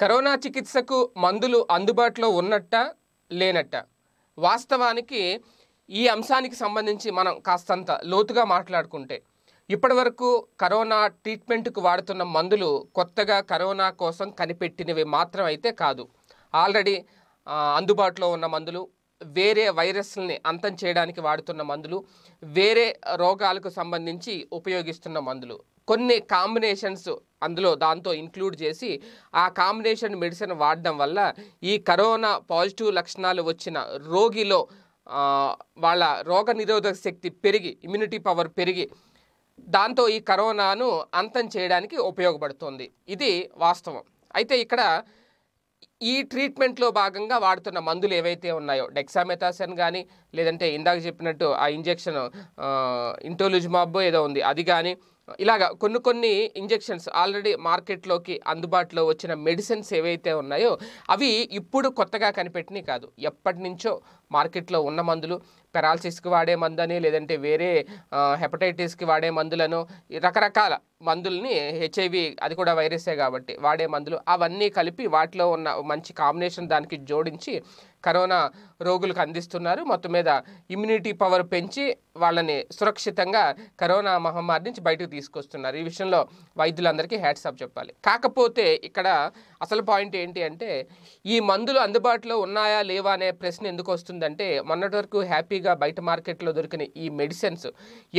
corona చికిత్సకు మందులు అందుబాటులో ఉన్నట్ట లేనట్ట వాస్తవానికి ఈ అంశానికి సంబంధించి మనం కాస్తంత లోతుగా మాట్లాడుకుంటే ఇప్పటివరకు కరోనా ట్రీట్మెంట్కు వాడుతున్న మందులు కొత్తగా కరోనా కోసం కనిపెట్టినవి మాత్రం అయితే కాదు ఆల్రెడీ అందుబాటులో ఉన్న మందులు వేరే వైరస్ని అంతం చేయడానికి వాడుతున్న మందులు వేరే రోగాలకు సంబంధించి ఉపయోగిస్తున్న మందులు కొన్ని కాంబినేషన్స్ అందులో దాంతో ఇంక్లూడ్ చేసి ఆ కాంబినేషన్ మెడిసిన్ వాడడం వల్ల ఈ కరోనా పాజిటివ్ లక్షణాలు వచ్చిన రోగిలో వాళ్ళ రోగ నిరోధక శక్తి పెరిగి ఇమ్యూనిటీ పవర్ పెరిగి దాంతో ఈ కరోనాను అంతం చేయడానికి ఉపయోగపడుతుంది ఇది వాస్తవం అయితే ఇక్కడ ఈ ట్రీట్మెంట్లో భాగంగా వాడుతున్న మందులు ఏవైతే ఉన్నాయో డెక్సామెథాసన్ కానీ లేదంటే ఇందాక చెప్పినట్టు ఆ ఇంజెక్షన్ ఇంటోలిజుమాబ్బో ఏదో ఉంది అది కానీ ఇలాగ కొన్ని కొన్ని ఇంజెక్షన్స్ ఆల్రెడీ మార్కెట్లోకి అందుబాటులో వచ్చిన మెడిసిన్స్ ఏవైతే ఉన్నాయో అవి ఇప్పుడు కొత్తగా కనిపెట్టినవి కాదు ఎప్పటి నుంచో మార్కెట్లో ఉన్న మందులు పెరాలసిస్కి వాడే మందని లేదంటే వేరే హెపటైటిస్కి వాడే మందులను రకరకాల మందుల్ని హెచ్ఐవి అది కూడా వైరసే కాబట్టి వాడే మందులు అవన్నీ కలిపి వాటిలో ఉన్న మంచి కాంబినేషన్ దానికి జోడించి కరోనా రోగులకు అందిస్తున్నారు మొత్తం మీద ఇమ్యూనిటీ పవర్ పెంచి వాళ్ళని సురక్షితంగా కరోనా మహమ్మారి నుంచి బయటకు తీసుకొస్తున్నారు ఈ విషయంలో వైద్యులందరికీ అప్ చెప్పాలి కాకపోతే ఇక్కడ అసలు పాయింట్ ఏంటి అంటే ఈ మందులు అందుబాటులో ఉన్నాయా లేవా అనే ప్రశ్న ఎందుకు వస్తుందంటే మొన్నటి వరకు హ్యాపీగా ఈజీగా బయట మార్కెట్లో దొరికిన ఈ మెడిసిన్స్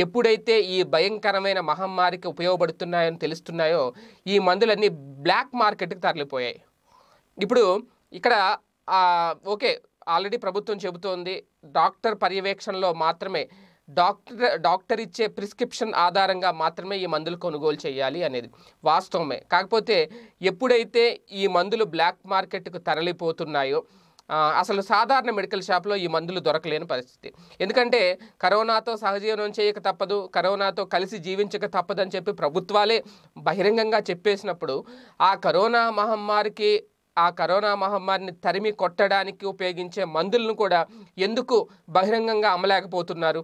ఎప్పుడైతే ఈ భయంకరమైన మహమ్మారికి ఉపయోగపడుతున్నాయని తెలుస్తున్నాయో ఈ మందులన్నీ బ్లాక్ మార్కెట్కి తరలిపోయాయి ఇప్పుడు ఇక్కడ ఓకే ఆల్రెడీ ప్రభుత్వం చెబుతోంది డాక్టర్ పర్యవేక్షణలో మాత్రమే డాక్టర్ డాక్టర్ ఇచ్చే ప్రిస్క్రిప్షన్ ఆధారంగా మాత్రమే ఈ మందులు కొనుగోలు చేయాలి అనేది వాస్తవమే కాకపోతే ఎప్పుడైతే ఈ మందులు బ్లాక్ మార్కెట్కు తరలిపోతున్నాయో అసలు సాధారణ మెడికల్ షాప్లో ఈ మందులు దొరకలేని పరిస్థితి ఎందుకంటే కరోనాతో సహజీవనం చేయక తప్పదు కరోనాతో కలిసి జీవించక తప్పదని చెప్పి ప్రభుత్వాలే బహిరంగంగా చెప్పేసినప్పుడు ఆ కరోనా మహమ్మారికి ఆ కరోనా మహమ్మారిని తరిమి కొట్టడానికి ఉపయోగించే మందులను కూడా ఎందుకు బహిరంగంగా అమ్మలేకపోతున్నారు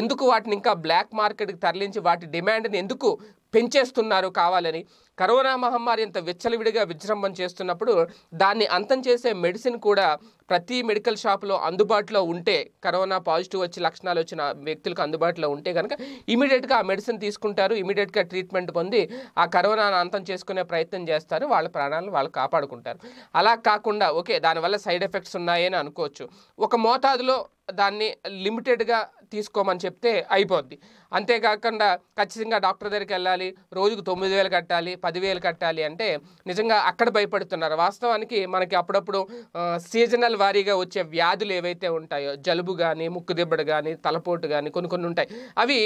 ఎందుకు వాటిని ఇంకా బ్లాక్ మార్కెట్కి తరలించి వాటి డిమాండ్ని ఎందుకు పెంచేస్తున్నారు కావాలని కరోనా మహమ్మారి ఇంత విచ్చలవిడిగా విజృంభం చేస్తున్నప్పుడు దాన్ని అంతం చేసే మెడిసిన్ కూడా ప్రతి మెడికల్ షాప్లో అందుబాటులో ఉంటే కరోనా పాజిటివ్ వచ్చి లక్షణాలు వచ్చిన వ్యక్తులకు అందుబాటులో ఉంటే కనుక ఇమీడియట్గా ఆ మెడిసిన్ తీసుకుంటారు ఇమీడియట్గా ట్రీట్మెంట్ పొంది ఆ కరోనాను అంతం చేసుకునే ప్రయత్నం చేస్తారు వాళ్ళ ప్రాణాలను వాళ్ళు కాపాడుకుంటారు అలా కాకుండా ఓకే దానివల్ల సైడ్ ఎఫెక్ట్స్ ఉన్నాయని అనుకోవచ్చు ఒక మోతాదులో దాన్ని లిమిటెడ్గా తీసుకోమని చెప్తే అయిపోద్ది అంతేకాకుండా ఖచ్చితంగా డాక్టర్ దగ్గరికి వెళ్ళాలి రోజుకు తొమ్మిది వేలు కట్టాలి పదివేలు కట్టాలి అంటే నిజంగా అక్కడ భయపడుతున్నారు వాస్తవానికి మనకి అప్పుడప్పుడు సీజనల్ వారీగా వచ్చే వ్యాధులు ఏవైతే ఉంటాయో జలుబు కానీ ముక్కు దిబ్బడు కానీ తలపోటు కానీ కొన్ని కొన్ని ఉంటాయి అవి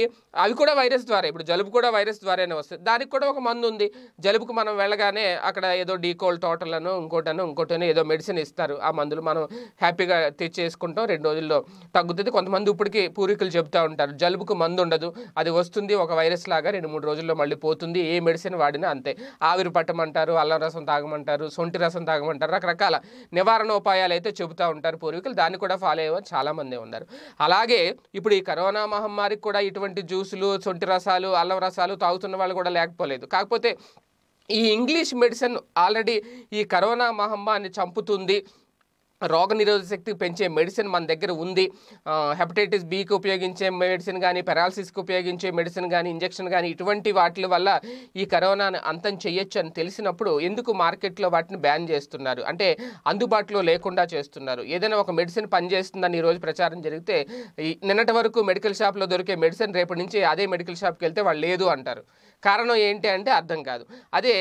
అవి కూడా వైరస్ ద్వారా ఇప్పుడు జలుబు కూడా వైరస్ ద్వారానే వస్తుంది దానికి కూడా ఒక మందు ఉంది జలుబుకు మనం వెళ్ళగానే అక్కడ ఏదో డీకోల్ తోటలను ఇంకోటను ఇంకోటను ఏదో మెడిసిన్ ఇస్తారు ఆ మందులు మనం హ్యాపీగా తెచ్చేసుకుంటాం రెండు రోజుల్లో తగ్గుతుంది కొంతమంది ఇప్పటికీ పూర్వీకులు చెబుతూ ఉంటారు జలుబుకు మందు ఉండదు అది వస్తుంది ఒక వైరస్ లాగా రెండు మూడు రోజుల్లో మళ్ళీ పోతుంది ఏ మెడిసిన్ వాడినా అంతే ఆవిరి పట్టమంటారు అల్లం రసం తాగమంటారు సొంటి రసం తాగమంటారు రకరకాల నివారణ ఉపాయాలు అయితే చెబుతూ ఉంటారు పూర్వీకులు దాన్ని కూడా ఫాలో అయ్యేవారు చాలామంది ఉన్నారు అలాగే ఇప్పుడు ఈ కరోనా మహమ్మారికి కూడా ఇటువంటి జ్యూసులు సొంటి రసాలు అల్లం రసాలు తాగుతున్న వాళ్ళు కూడా లేకపోలేదు కాకపోతే ఈ ఇంగ్లీష్ మెడిసిన్ ఆల్రెడీ ఈ కరోనా మహమ్మారిని చంపుతుంది రోగనిరోధక శక్తి పెంచే మెడిసిన్ మన దగ్గర ఉంది హెపటైటిస్ బికి ఉపయోగించే మెడిసిన్ కానీ పెరాలసిస్కి ఉపయోగించే మెడిసిన్ కానీ ఇంజక్షన్ కానీ ఇటువంటి వాటి వల్ల ఈ కరోనాను అంతం చేయొచ్చు అని తెలిసినప్పుడు ఎందుకు మార్కెట్లో వాటిని బ్యాన్ చేస్తున్నారు అంటే అందుబాటులో లేకుండా చేస్తున్నారు ఏదైనా ఒక మెడిసిన్ పనిచేస్తుందని ఈరోజు ప్రచారం జరిగితే నిన్నటి వరకు మెడికల్ షాప్లో దొరికే మెడిసిన్ రేపటి నుంచి అదే మెడికల్ షాప్కి వెళ్తే వాళ్ళు లేదు అంటారు కారణం ఏంటి అంటే అర్థం కాదు అదే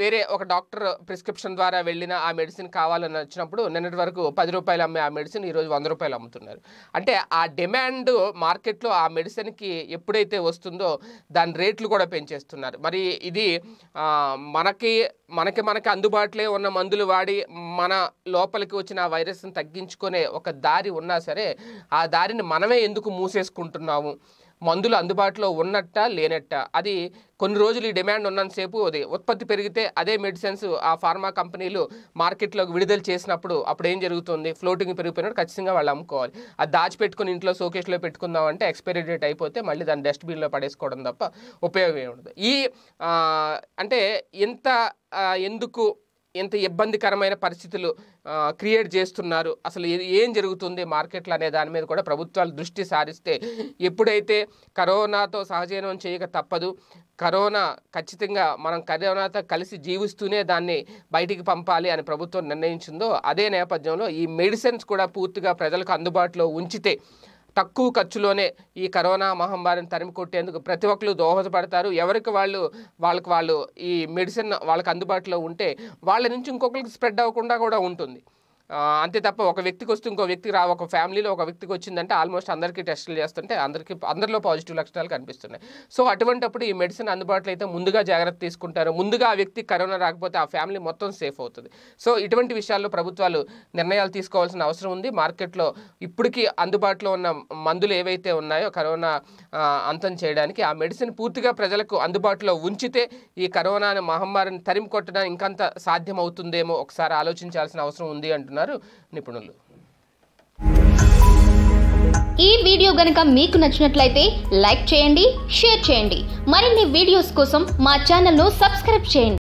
వేరే ఒక డాక్టర్ ప్రిస్క్రిప్షన్ ద్వారా వెళ్ళిన ఆ మెడిసిన్ కావాలని వచ్చినప్పుడు నిన్నటి వరకు పది రూపాయలు అమ్మే ఆ మెడిసిన్ ఈరోజు వంద రూపాయలు అమ్ముతున్నారు అంటే ఆ డిమాండ్ మార్కెట్లో ఆ మెడిసిన్కి ఎప్పుడైతే వస్తుందో దాని రేట్లు కూడా పెంచేస్తున్నారు మరి ఇది మనకి మనకి మనకి అందుబాటులో ఉన్న మందులు వాడి మన లోపలికి వచ్చిన ఆ వైరస్ని తగ్గించుకునే ఒక దారి ఉన్నా సరే ఆ దారిని మనమే ఎందుకు మూసేసుకుంటున్నాము మందులు అందుబాటులో ఉన్నట్ట లేనట్ట అది కొన్ని రోజులు ఈ డిమాండ్ ఉన్నంతసేపు అది ఉత్పత్తి పెరిగితే అదే మెడిసిన్స్ ఆ ఫార్మా కంపెనీలు మార్కెట్లోకి విడుదల చేసినప్పుడు అప్పుడు ఏం జరుగుతుంది ఫ్లోటింగ్ పెరిగిపోయినప్పుడు ఖచ్చితంగా వాళ్ళు అమ్ముకోవాలి అది దాచిపెట్టుకుని ఇంట్లో సోకేష్లో పెట్టుకుందాం అంటే ఎక్స్పైరీ డేట్ అయిపోతే మళ్ళీ దాన్ని డస్ట్బిన్లో పడేసుకోవడం తప్ప ఉపయోగం ఏమి ఉండదు ఈ అంటే ఎంత ఎందుకు ఎంత ఇబ్బందికరమైన పరిస్థితులు క్రియేట్ చేస్తున్నారు అసలు ఏం జరుగుతుంది మార్కెట్లు అనే దాని మీద కూడా ప్రభుత్వాలు దృష్టి సారిస్తే ఎప్పుడైతే కరోనాతో సహజీవనం చేయక తప్పదు కరోనా ఖచ్చితంగా మనం కరోనాతో కలిసి జీవిస్తూనే దాన్ని బయటికి పంపాలి అని ప్రభుత్వం నిర్ణయించిందో అదే నేపథ్యంలో ఈ మెడిసిన్స్ కూడా పూర్తిగా ప్రజలకు అందుబాటులో ఉంచితే తక్కువ ఖర్చులోనే ఈ కరోనా మహమ్మారిని తరిమి కొట్టేందుకు ప్రతి ఒక్కరు దోహదపడతారు ఎవరికి వాళ్ళు వాళ్ళకి వాళ్ళు ఈ మెడిసిన్ వాళ్ళకి అందుబాటులో ఉంటే వాళ్ళ నుంచి ఇంకొకరికి స్ప్రెడ్ అవ్వకుండా కూడా ఉంటుంది అంతే తప్ప ఒక వ్యక్తికి వస్తే ఇంకో వ్యక్తికి రా ఒక ఫ్యామిలీలో ఒక వ్యక్తికి వచ్చిందంటే ఆల్మోస్ట్ అందరికీ టెస్టులు చేస్తుంటే అందరికీ అందరిలో పాజిటివ్ లక్షణాలు కనిపిస్తున్నాయి సో అటువంటిప్పుడు ఈ మెడిసిన్ అందుబాటులో అయితే ముందుగా జాగ్రత్త తీసుకుంటారు ముందుగా ఆ వ్యక్తి కరోనా రాకపోతే ఆ ఫ్యామిలీ మొత్తం సేఫ్ అవుతుంది సో ఇటువంటి విషయాల్లో ప్రభుత్వాలు నిర్ణయాలు తీసుకోవాల్సిన అవసరం ఉంది మార్కెట్లో ఇప్పటికీ అందుబాటులో ఉన్న మందులు ఏవైతే ఉన్నాయో కరోనా అంతం చేయడానికి ఆ మెడిసిన్ పూర్తిగా ప్రజలకు అందుబాటులో ఉంచితే ఈ కరోనా మహమ్మారిని తరిమి కొట్టడం ఇంకంత సాధ్యమవుతుందేమో ఒకసారి ఆలోచించాల్సిన అవసరం ఉంది అంటున్నారు చెబుతున్నారు నిపుణులు ఈ వీడియో గనుక మీకు నచ్చినట్లయితే లైక్ చేయండి షేర్ చేయండి మరిన్ని వీడియోస్ కోసం మా ఛానల్ను సబ్స్క్రైబ్ చేయండి